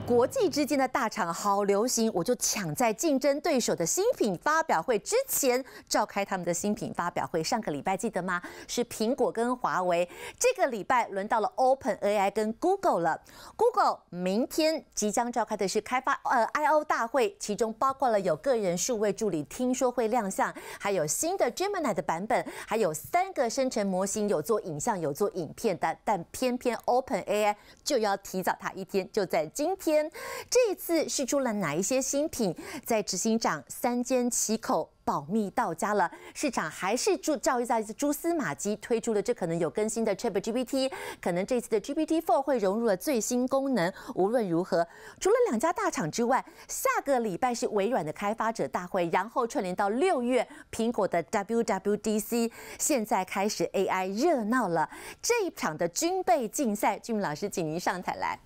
国际之间的大厂好流行，我就抢在竞争对手的新品发表会之前召开他们的新品发表会。上个礼拜记得吗？是苹果跟华为。这个礼拜轮到了 Open AI 跟 Google 了。Google 明天即将召开的是开发呃 I O 大会，其中包括了有个人数位助理，听说会亮相，还有新的 Gemini 的版本，还有三个生成模型，有做影像，有做影片的。但偏偏 Open AI 就要提早它一天，就在今。天，这一次是出了哪一些新品？在执行长三缄其口，保密到家了。市场还是注教育在蛛丝马迹，推出了这可能有更新的 ChatGPT，可能这次的 GPT Four 会融入了最新功能。无论如何，除了两家大厂之外，下个礼拜是微软的开发者大会，然后串联到六月苹果的 WWDC。现在开始 AI 热闹了，这一场的军备竞赛，俊明老师，请您上台来。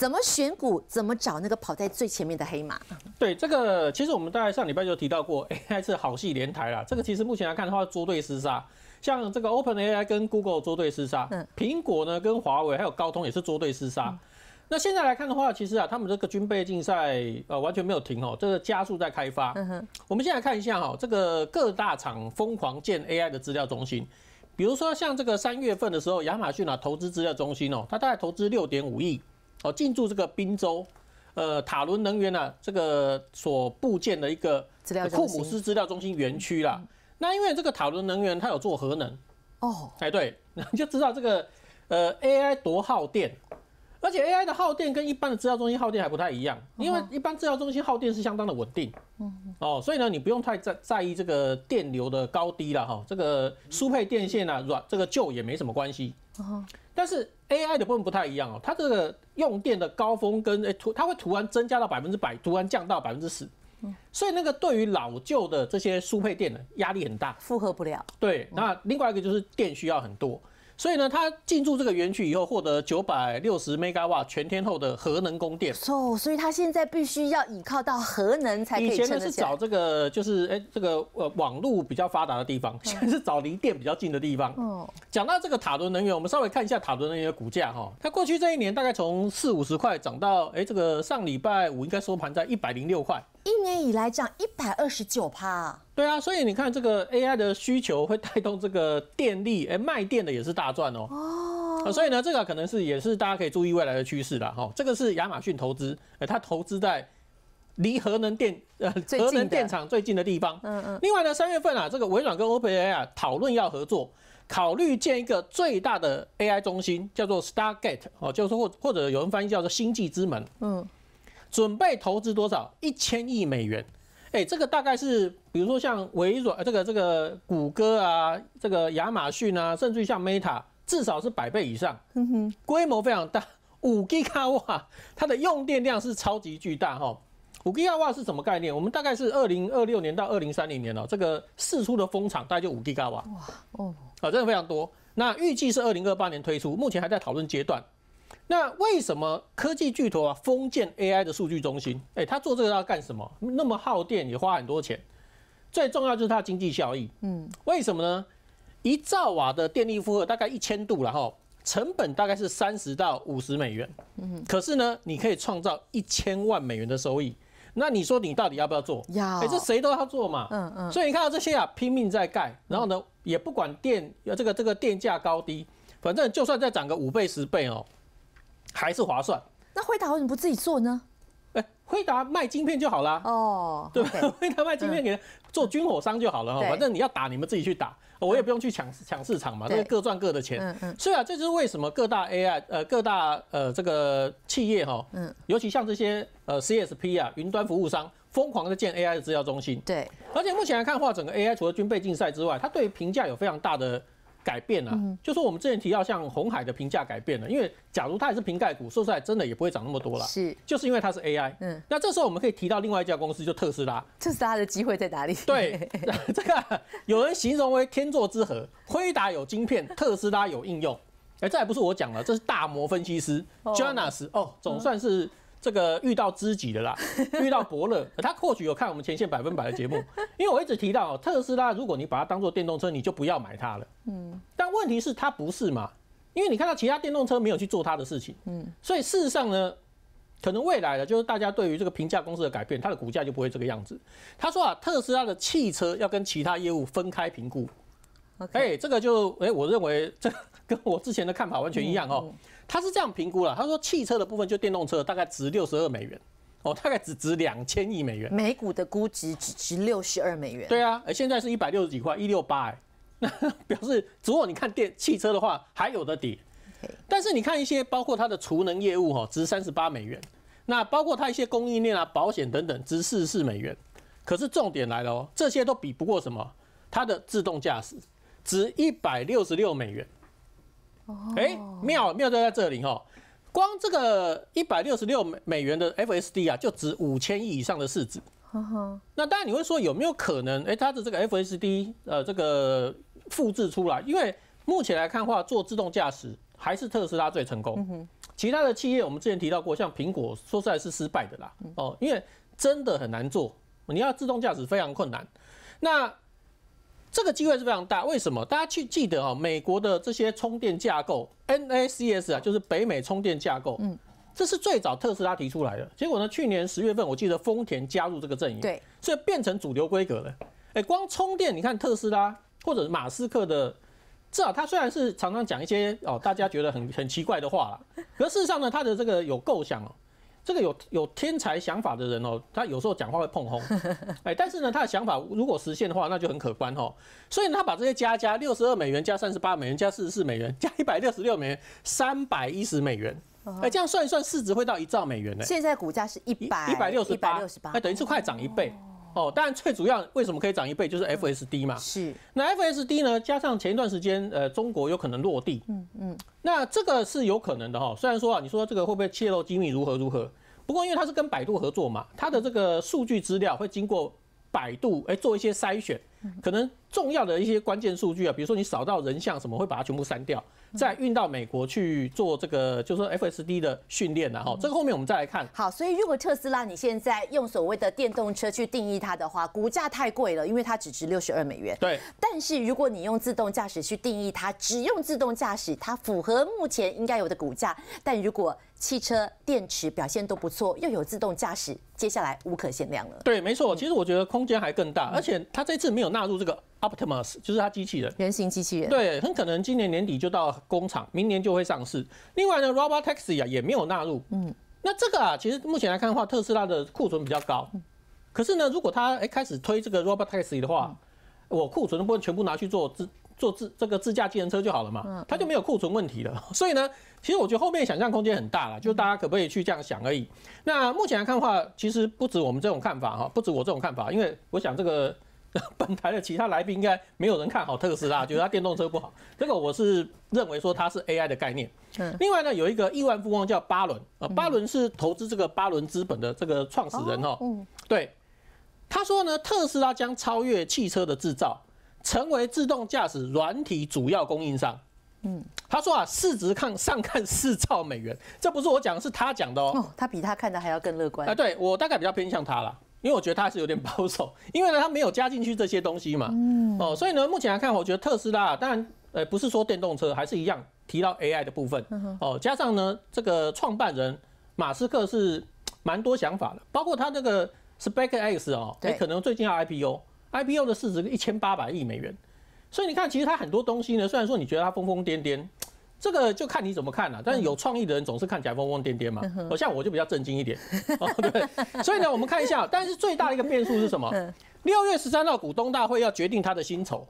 怎么选股？怎么找那个跑在最前面的黑马？对这个，其实我们大概上礼拜就提到过，AI 是好戏连台啦。这个其实目前来看的话，捉对厮杀，像这个 Open AI 跟 Google 捉对厮杀，苹果呢跟华为还有高通也是捉对厮杀。那现在来看的话，其实啊，他们这个军备竞赛呃完全没有停哦，这个加速在开发。嗯哼，我们先来看一下哈，这个各大厂疯狂建 AI 的资料中心，比如说像这个三月份的时候，亚马逊啊投资资料中心哦，它大概投资六点五亿。哦，进驻这个宾州，呃，塔伦能源呢，这个所布建的一个库姆斯资料中心园区啦。那因为这个塔伦能源它有做核能，哦，哎对，你就知道这个呃 AI 多耗电，而且 AI 的耗电跟一般的资料中心耗电还不太一样，因为一般资料中心耗电是相当的稳定，嗯，哦，所以呢，你不用太在在意这个电流的高低了哈，这个输配电线呢，软这个旧也没什么关系。但是 AI 的部分不太一样哦，它这个用电的高峰跟诶图，它会突然增加到百分之百，突然降到百分之十。嗯，所以那个对于老旧的这些输配电的压力很大，负荷不了。对，那另外一个就是电需要很多。所以呢，他进驻这个园区以后，获得九百六十 t 瓦全天候的核能供电。哦，所以他现在必须要倚靠到核能才可以。以前呢是找这个，就是哎这个呃网路比较发达的地方，现在 是找离电比较近的地方。哦，讲到这个塔伦能源，我们稍微看一下塔伦能源的股价哈，它过去这一年大概从四五十块涨到哎这个上礼拜五应该收盘在一百零六块。一年以来涨一百二十九趴，对啊，所以你看这个 AI 的需求会带动这个电力，哎，卖电的也是大赚哦。哦，所以呢，这个可能是也是大家可以注意未来的趋势啦。哈。这个是亚马逊投资，哎，它投资在离核能电呃核能电厂最近的地方。嗯嗯。另外呢，三月份啊，这个微软跟 OpenAI 讨论要合作，考虑建一个最大的 AI 中心，叫做 Star Gate，哦，就是或或者有人翻译叫做星际之门。嗯。准备投资多少？一千亿美元，哎，这个大概是比如说像微软、这个、这个谷歌啊，这个亚马逊啊，甚至像 Meta，至少是百倍以上，规模非常大。五 G 卡瓦，它的用电量是超级巨大哈。五 G 卡瓦是什么概念？我们大概是二零二六年到二零三零年哦，这个四出的风场大概就五 G 卡瓦。哇，哦，啊，真的非常多。那预计是二零二八年推出，目前还在讨论阶段。那为什么科技巨头啊，封建 AI 的数据中心？哎，他做这个要干什么？那么耗电也花很多钱，最重要就是它的经济效益。嗯，为什么呢？一兆瓦的电力负荷大概一千度然后成本大概是三十到五十美元。嗯，可是呢，你可以创造一千万美元的收益。那你说你到底要不要做？要，这谁都要做嘛。嗯嗯。所以你看到这些啊，拼命在盖，然后呢，也不管电，这个这个电价高低，反正就算再涨个五倍十倍哦。还是划算。那惠达为什么不自己做呢？惠达卖晶片就好了哦，对吧？惠 达卖晶片给做军火商就好了，反正你要打你们自己去打，我也不用去抢抢市场嘛，就各赚各的钱。所以啊，这就是为什么各大 AI 呃各大呃这个企业哈，嗯，尤其像这些呃 CSP 啊云端服务商疯狂的建 AI 的资料中心。对。而且目前来看的话，整个 AI 除了军备竞赛之外，它对评价有非常大的。改变啊，就说我们之前提到像红海的评价改变了，因为假如它也是瓶盖股，说实在，真的也不会涨那么多了。是，就是因为它是 AI。嗯，那这时候我们可以提到另外一家公司，就特斯拉。特斯拉的机会在哪里？对，这个有人形容为天作之合，辉达有晶片，特斯拉有应用。哎，这还不是我讲了，这是大摩分析师 Jonas 哦，总算是。这个遇到知己的啦，遇到伯乐，他或许有看我们前线百分百的节目，因为我一直提到特斯拉，如果你把它当做电动车，你就不要买它了。嗯，但问题是它不是嘛？因为你看到其他电动车没有去做它的事情，嗯，所以事实上呢，可能未来的就是大家对于这个评价公司的改变，它的股价就不会这个样子。他说啊，特斯拉的汽车要跟其他业务分开评估。哎，这个就哎，我认为这跟我之前的看法完全一样哦。他是这样评估了，他说汽车的部分就电动车大概值六十二美元，哦，大概只值两千亿美元，每股的估值只值六十二美元。对啊，而现在是一百六十几块，一六八哎，那表示，如果你看电汽车的话，还有的跌。但是你看一些包括它的储能业务哈，值三十八美元，那包括它一些供应链啊、保险等等，值四十四美元。可是重点来了哦，这些都比不过什么？它的自动驾驶值一百六十六美元。哎，妙妙就在这里哈，光这个一百六十六美美元的 FSD 啊，就值五千亿以上的市值。哦，那当然你会说有没有可能？哎，它的这个 FSD 呃，这个复制出来？因为目前来看话，做自动驾驶还是特斯拉最成功。嗯其他的企业我们之前提到过，像苹果说实在是失败的啦。哦，因为真的很难做，你要自动驾驶非常困难。那这个机会是非常大，为什么？大家去记得哦，美国的这些充电架构 NACS 啊，就是北美充电架构，嗯，这是最早特斯拉提出来的。结果呢，去年十月份，我记得丰田加入这个阵营，对，所以变成主流规格了。哎，光充电，你看特斯拉或者马斯克的，至少他虽然是常常讲一些哦，大家觉得很很奇怪的话啦，可事实上呢，他的这个有构想哦，这个有有天才想法的人哦，他有时候讲话会碰红，哎，但是呢，他的想法如果实现的话，那就很可观哦。所以他把这些加加，六十二美元加三十八美元加四十四美元加一百六十六美元，三百一十美元。哎，这样算一算，市值会到一兆美元呢。现在股价是一百一百六十八，一百六十八，哎，等于是快涨一倍。哦，当然最主要为什么可以涨一倍，就是 FSD 嘛。是，那 FSD 呢，加上前一段时间，呃，中国有可能落地。嗯嗯。那这个是有可能的哈，虽然说啊，你说这个会不会泄露机密，如何如何？不过因为它是跟百度合作嘛，它的这个数据资料会经过百度哎做一些筛选，可能重要的一些关键数据啊，比如说你扫到人像什么，会把它全部删掉。再运到美国去做这个，就是 FSD 的训练然哈。这个后面我们再来看。好，所以如果特斯拉你现在用所谓的电动车去定义它的话，股价太贵了，因为它只值六十二美元。对。但是如果你用自动驾驶去定义它，只用自动驾驶，它符合目前应该有的股价。但如果汽车电池表现都不错，又有自动驾驶，接下来无可限量了。对，没错，其实我觉得空间还更大，而且它这次没有纳入这个 Optimus，就是它机器人，原型机器人。对，很可能今年年底就到工厂，明年就会上市。另外呢，Robot Taxi 啊也没有纳入。嗯，那这个啊，其实目前来看的话，特斯拉的库存比较高，可是呢，如果它哎开始推这个 Robot Taxi 的话，我库存都不能全部拿去做自。做自这个自驾机驶车就好了嘛，它就没有库存问题了。所以呢，其实我觉得后面想象空间很大了，就大家可不可以去这样想而已。那目前来看的话，其实不止我们这种看法哈，不止我这种看法，因为我想这个 本台的其他来宾应该没有人看好特斯拉，觉得它电动车不好。这个我是认为说它是 AI 的概念。嗯。另外呢，有一个亿万富翁叫巴伦，呃，巴伦是投资这个巴伦资本的这个创始人哈。嗯。对他说呢，特斯拉将超越汽车的制造。成为自动驾驶软体主要供应商。嗯，他说啊，市值看上看四兆美元，这不是我讲的，是他讲的哦。哦，他比他看的还要更乐观啊。对我大概比较偏向他啦，因为我觉得他还是有点保守，因为呢他没有加进去这些东西嘛。嗯。哦，所以呢，目前来看，我觉得特斯拉，当然，呃，不是说电动车还是一样，提到 AI 的部分。哦。加上呢，这个创办人马斯克是蛮多想法的，包括他那个 SpaceX 哦，对，可能最近要 IPO。IPO 的市值一千八百亿美元，所以你看，其实它很多东西呢。虽然说你觉得它疯疯癫癫，这个就看你怎么看了。但是有创意的人总是看起来疯疯癫癫嘛。好像我就比较震惊一点，对。所以呢，我们看一下，但是最大的一个变数是什么？六月十三号股东大会要决定它的薪酬，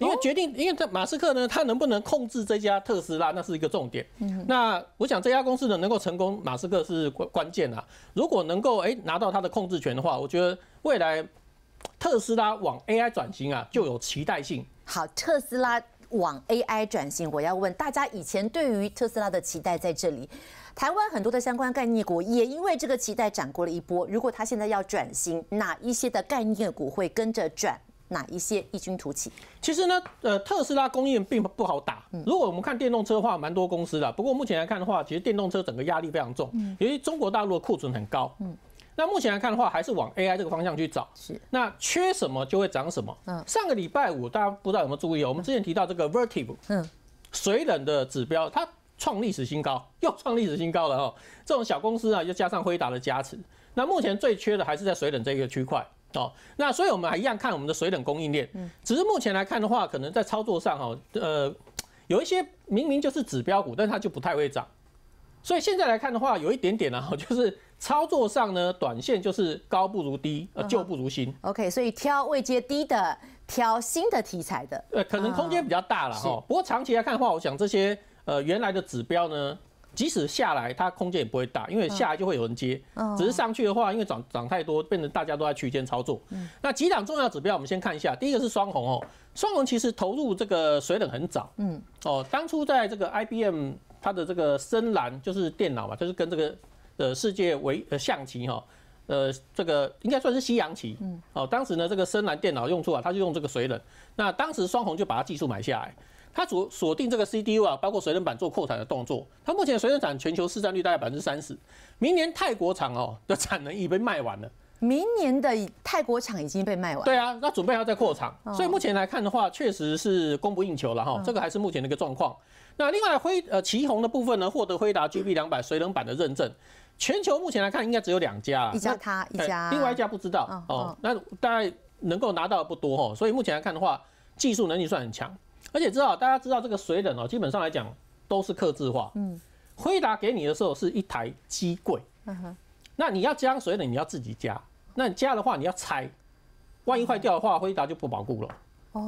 因为决定，因为这马斯克呢，他能不能控制这家特斯拉，那是一个重点。那我想这家公司呢能够成功，马斯克是关键啊。如果能够哎拿到他的控制权的话，我觉得未来。特斯拉往 AI 转型啊，就有期待性。好，特斯拉往 AI 转型，我要问大家，以前对于特斯拉的期待在这里。台湾很多的相关概念股也因为这个期待涨过了一波。如果它现在要转型，哪一些的概念股会跟着转？哪一些异军突起？其实呢，呃，特斯拉供应并不好打。如果我们看电动车的话，蛮多公司的。不过目前来看的话，其实电动车整个压力非常重，因为中国大陆的库存很高。嗯。那目前来看的话，还是往 AI 这个方向去找。是。那缺什么就会涨什么。嗯。上个礼拜五，大家不知道有没有注意？哦？我们之前提到这个 Vertiv，嗯，水冷的指标，它创历史新高，又创历史新高了哦。这种小公司啊，又加上辉达的加持。那目前最缺的还是在水冷这一个区块哦。那所以我们还一样看我们的水冷供应链。嗯。只是目前来看的话，可能在操作上哈，呃，有一些明明就是指标股，但它就不太会涨。所以现在来看的话，有一点点呢哈，就是。操作上呢，短线就是高不如低，呃，旧不如新。OK，所以挑未接低的，挑新的题材的，呃，可能空间比较大了哈。不过长期来看的话，我想这些呃原来的指标呢，即使下来，它空间也不会大，因为下来就会有人接。只是上去的话，因为涨涨太多，变成大家都在区间操作。嗯，那几档重要指标，我们先看一下。第一个是双红哦，双红其实投入这个水冷很早。嗯，哦，当初在这个 IBM 它的这个深蓝就是电脑嘛，就是跟这个。的世界围呃象棋哈，呃这个应该算是西洋棋。嗯，哦，当时呢这个深蓝电脑用处啊，它就用这个水冷。那当时双红就把它技术买下来，它锁锁定这个 CDU 啊，包括水冷板做扩产的动作。它目前水冷板全球市占率大概百分之三十，明年泰国厂哦 的产能已被卖完了。明年的泰国厂已经被卖完。对啊，那准备要再扩厂，所以目前来看的话，确实是供不应求了哈，这个还是目前的一个状况。那另外灰呃旗红的部分呢，获得辉达 G B 两百水冷版的认证，全球目前来看应该只有两家一家他一家，另外一家不知道哦。那大概能够拿到的不多哦，所以目前来看的话，技术能力算很强。而且知道大家知道这个水冷哦，基本上来讲都是刻字化。嗯，辉达给你的时候是一台机柜，嗯哼，那你要加水冷，你要自己加。那你加的话你要拆，万一坏掉的话，辉达就不保固了。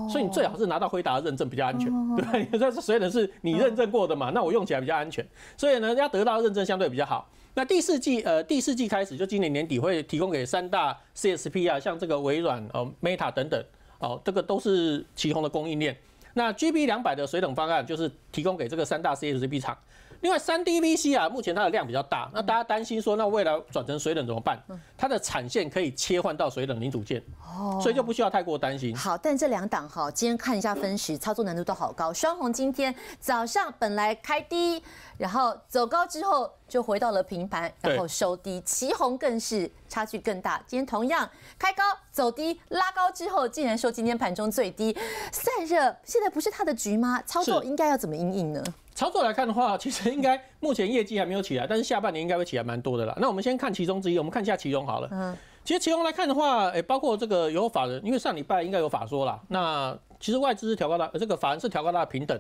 所以你最好是拿到辉达的认证比较安全，对，因 是水冷是你认证过的嘛，那我用起来比较安全。所以呢，要得到认证相对比较好。那第四季，呃，第四季开始就今年年底会提供给三大 CSP 啊，像这个微软、哦 Meta 等等，哦，这个都是其中的供应链。那 GB 两百的水冷方案就是提供给这个三大 CSP 厂。另外，三 DVC 啊，目前它的量比较大，那大家担心说，那未来转成水冷怎么办？它的产线可以切换到水冷零组件，哦，所以就不需要太过担心。好，但这两档哈，今天看一下分时操作难度都好高。双红今天早上本来开低。然后走高之后就回到了平盘，然后收低，旗红更是差距更大。今天同样开高走低，拉高之后竟然收今天盘中最低，散热现在不是它的局吗？操作应该要怎么应应呢？操作来看的话，其实应该目前业绩还没有起来，但是下半年应该会起来蛮多的啦。那我们先看其中之一，我们看一下其中好了。嗯。其实祁红来看的话，诶，包括这个有法人，因为上礼拜应该有法说啦。那其实外资是调高大，呃，这个法人是调高大的平等。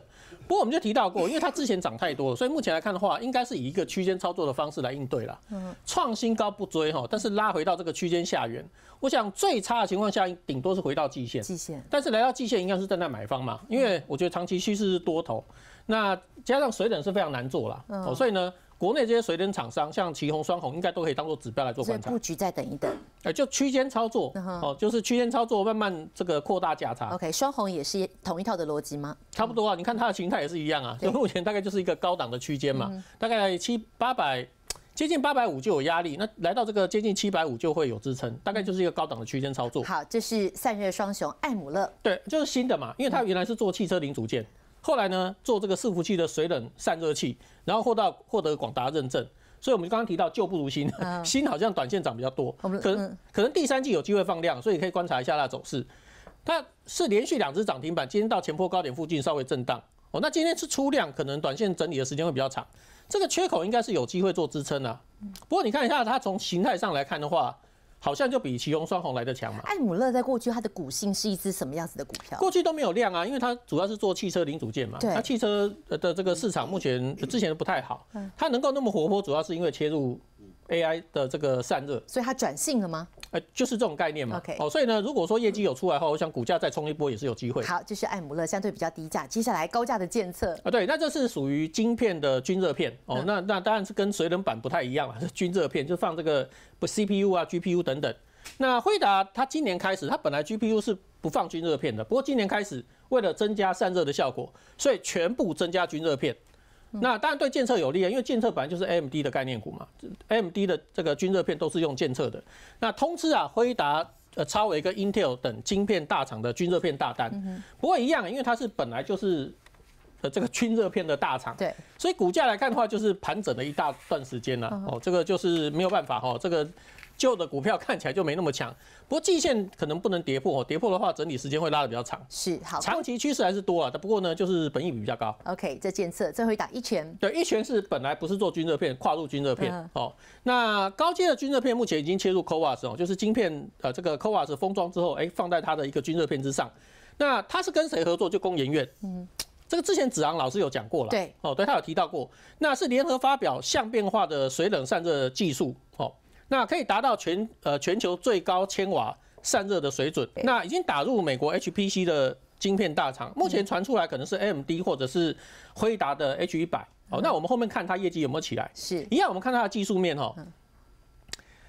不过我们就提到过，因为它之前涨太多了，所以目前来看的话，应该是以一个区间操作的方式来应对了。嗯。创新高不追哈，但是拉回到这个区间下缘，我想最差的情况下，顶多是回到季线。季线。但是来到季线，应该是站在买方嘛，因为我觉得长期趋势是多头。那加上水冷是非常难做哦，所以呢，国内这些水冷厂商，像旗宏、双红，应该都可以当做指标来做观察。布局再等一等。呃，就区间操作，哦，就是区间操作，慢慢这个扩大价差。O K，双红也是同一套的逻辑吗？差不多啊，你看它的形态也是一样啊。就目前大概就是一个高档的区间嘛，大概七八百，接近八百五就有压力，那来到这个接近七百五就会有支撑，大概就是一个高档的区间操作。好，这是散热双雄艾姆勒，对，就是新的嘛，因为它原来是做汽车零组件，后来呢做这个伺服器的水冷散热器，然后获到获得广达认证。所以，我们刚刚提到旧不如新，新好像短线涨比较多，可能可能第三季有机会放量，所以可以观察一下它的走势。它是连续两只涨停板，今天到前波高点附近稍微震荡。哦，那今天是出量，可能短线整理的时间会比较长。这个缺口应该是有机会做支撑的。不过，你看一下它从形态上来看的话。好像就比旗隆双红来的强嘛。艾姆勒在过去它的股性是一只什么样子的股票？过去都没有量啊，因为它主要是做汽车零组件嘛。那汽车的这个市场目前之前不太好，它能够那么活泼，主要是因为切入。AI 的这个散热，所以它转性了吗？哎，就是这种概念嘛。OK，哦，所以呢，如果说业绩有出来的话，我想股价再冲一波也是有机会。好，这是艾姆勒相对比较低价，接下来高价的监测啊，对，那这是属于晶片的均热片哦，那那当然是跟水冷板不太一样了，是 均热片，就放这个不 CPU 啊 GPU 等等。那惠达它今年开始，它本来 GPU 是不放均热片的，不过今年开始为了增加散热的效果，所以全部增加均热片。那当然对建策有利啊，因为建策本来就是 AMD 的概念股嘛，AMD 的这个军热片都是用建策的。那通知啊，辉达、呃、超维跟 Intel 等晶片大厂的军热片大单，不过一样，因为它是本来就是。呃，这个均热片的大厂，对，所以股价来看的话，就是盘整了一大段时间了。哦，这个就是没有办法哈，这个旧的股票看起来就没那么强。不过季线可能不能跌破，跌破的话，整理时间会拉的比较长。是，好，长期趋势还是多啊。不过呢，就是本益比比较高。OK，这监测，后一打一拳。对，一拳是本来不是做均热片，跨入均热片哦。那高阶的均热片目前已经切入 c o v a s e 就是晶片呃，这个 c o v a s e 封装之后，哎，放在它的一个均热片之上。那它是跟谁合作？就工研院。嗯。这个之前子昂老师有讲过了，对，哦，对他有提到过，那是联合发表相变化的水冷散热技术，哦，那可以达到全呃全球最高千瓦散热的水准，那已经打入美国 HPC 的晶片大厂，目前传出来可能是 MD 或者是辉达的 H 一百，哦，那我们后面看它业绩有没有起来，是一样，我们看它的技术面，哈，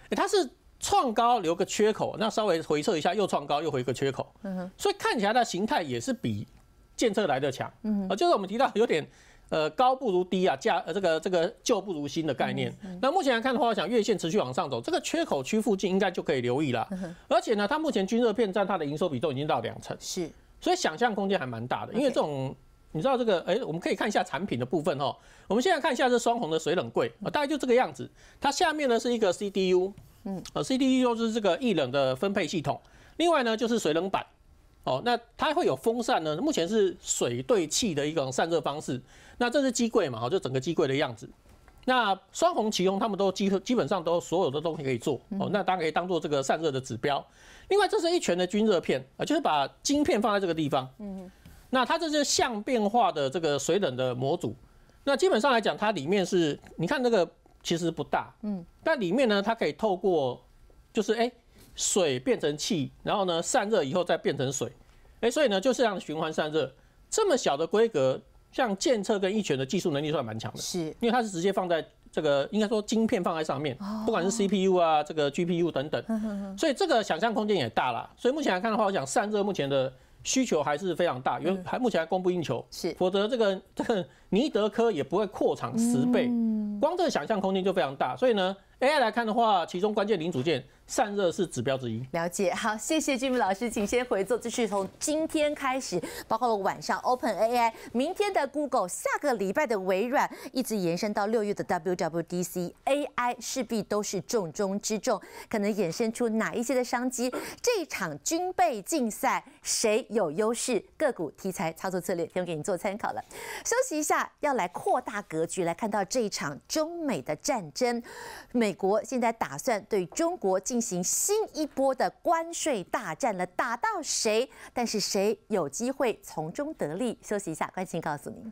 它是创高留个缺口，那稍微回撤一下又创高又回个缺口，嗯哼，所以看起来它形态也是比。建设来的强，嗯啊，就是我们提到有点，呃，高不如低啊，价呃这个这个旧不如新的概念。那目前来看的话，我想月线持续往上走，这个缺口区附近应该就可以留意了。而且呢，它目前均热片占它的营收比都已经到两成，是，所以想象空间还蛮大的。因为这种你知道这个，哎，我们可以看一下产品的部分哈。我们现在看一下这双红的水冷柜啊，大概就这个样子。它下面呢是一个 CDU，嗯，呃 CDU 就是这个异冷的分配系统，另外呢就是水冷板。哦，那它会有风扇呢？目前是水对气的一种散热方式。那这是机柜嘛？哦，就整个机柜的样子。那双红其用，他们都几乎基本上都所有的东西可以做哦。那当然可以当做这个散热的指标。另外，这是一全的均热片，啊，就是把晶片放在这个地方。嗯那它这些相变化的这个水冷的模组，那基本上来讲，它里面是，你看这个其实不大，嗯，但里面呢，它可以透过，就是哎。水变成气，然后呢，散热以后再变成水，哎，所以呢，就是样循环散热。这么小的规格，像建策跟一拳的技术能力算蛮强的，是因为它是直接放在这个，应该说晶片放在上面，不管是 CPU 啊，这个 GPU 等等，所以这个想象空间也大了。所以目前来看的话，我想散热目前的需求还是非常大，因为还目前还供不应求，是，否则这个这个。尼德科也不会扩产十倍，光这个想象空间就非常大。所以呢，AI 来看的话，其中关键零组件散热是指标之一。了解，好，谢谢俊明老师，请先回座。这是从今天开始，包括了晚上 Open AI，明天的 Google，下个礼拜的微软，一直延伸到六月的 WWDC，AI 势必都是重中之重。可能衍生出哪一些的商机？这场军备竞赛谁有优势？个股题材操作策略提供给你做参考了。休息一下。要来扩大格局来看到这一场中美的战争，美国现在打算对中国进行新一波的关税大战了，打到谁？但是谁有机会从中得利？休息一下，关心告诉你。